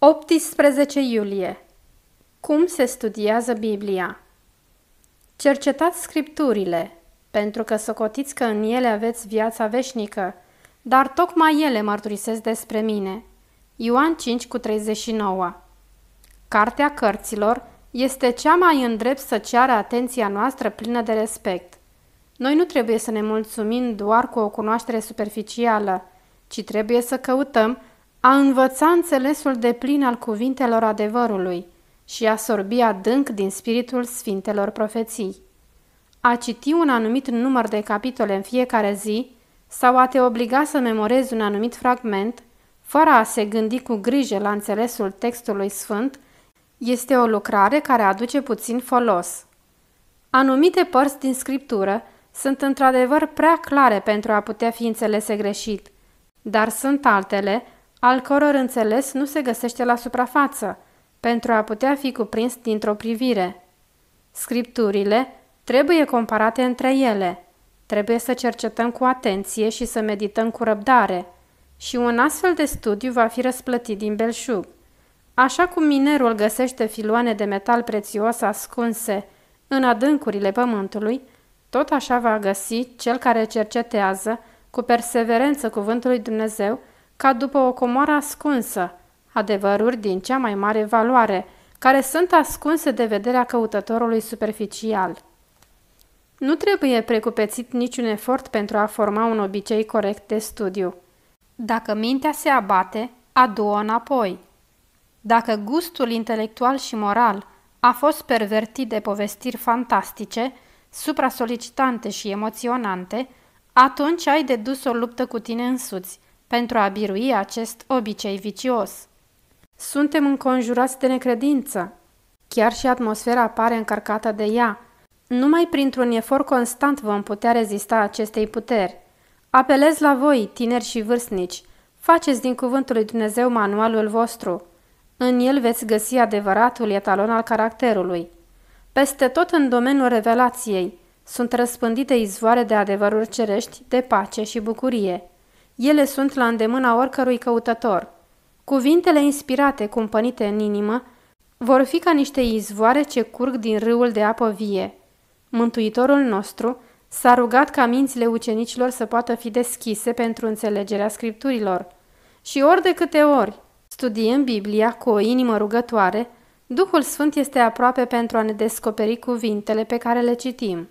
18 iulie Cum se studiază Biblia? Cercetați scripturile, pentru că socotiți că în ele aveți viața veșnică, dar tocmai ele mărturisesc despre mine. Ioan 5 cu 39 Cartea cărților este cea mai îndrept să ceară atenția noastră plină de respect. Noi nu trebuie să ne mulțumim doar cu o cunoaștere superficială, ci trebuie să căutăm a învăța înțelesul de plin al cuvintelor adevărului și a sorbi adânc din spiritul sfintelor profeții, a citi un anumit număr de capitole în fiecare zi sau a te obliga să memorezi un anumit fragment, fără a se gândi cu grijă la înțelesul textului sfânt, este o lucrare care aduce puțin folos. Anumite părți din scriptură sunt într-adevăr prea clare pentru a putea fi înțelese greșit, dar sunt altele al căror înțeles nu se găsește la suprafață, pentru a putea fi cuprins dintr-o privire. Scripturile trebuie comparate între ele, trebuie să cercetăm cu atenție și să medităm cu răbdare și un astfel de studiu va fi răsplătit din belșug. Așa cum minerul găsește filoane de metal prețios ascunse în adâncurile pământului, tot așa va găsi cel care cercetează cu perseverență cuvântului Dumnezeu ca după o comoară ascunsă, adevăruri din cea mai mare valoare, care sunt ascunse de vederea căutătorului superficial. Nu trebuie precupețit niciun efort pentru a forma un obicei corect de studiu. Dacă mintea se abate, adu-o înapoi. Dacă gustul intelectual și moral a fost pervertit de povestiri fantastice, supra-solicitante și emoționante, atunci ai dedus o luptă cu tine însuți – pentru a birui acest obicei vicios. Suntem înconjurați de necredință. Chiar și atmosfera pare încărcată de ea. Numai printr-un efort constant vom putea rezista acestei puteri. Apelez la voi, tineri și vârstnici, faceți din cuvântul lui Dumnezeu manualul vostru. În el veți găsi adevăratul etalon al caracterului. Peste tot în domeniul revelației sunt răspândite izvoare de adevăruri cerești, de pace și bucurie. Ele sunt la îndemâna oricărui căutător. Cuvintele inspirate, cumpănite în inimă, vor fi ca niște izvoare ce curg din râul de apă vie. Mântuitorul nostru s-a rugat ca mințile ucenicilor să poată fi deschise pentru înțelegerea scripturilor. Și ori de câte ori studiem Biblia cu o inimă rugătoare, Duhul Sfânt este aproape pentru a ne descoperi cuvintele pe care le citim.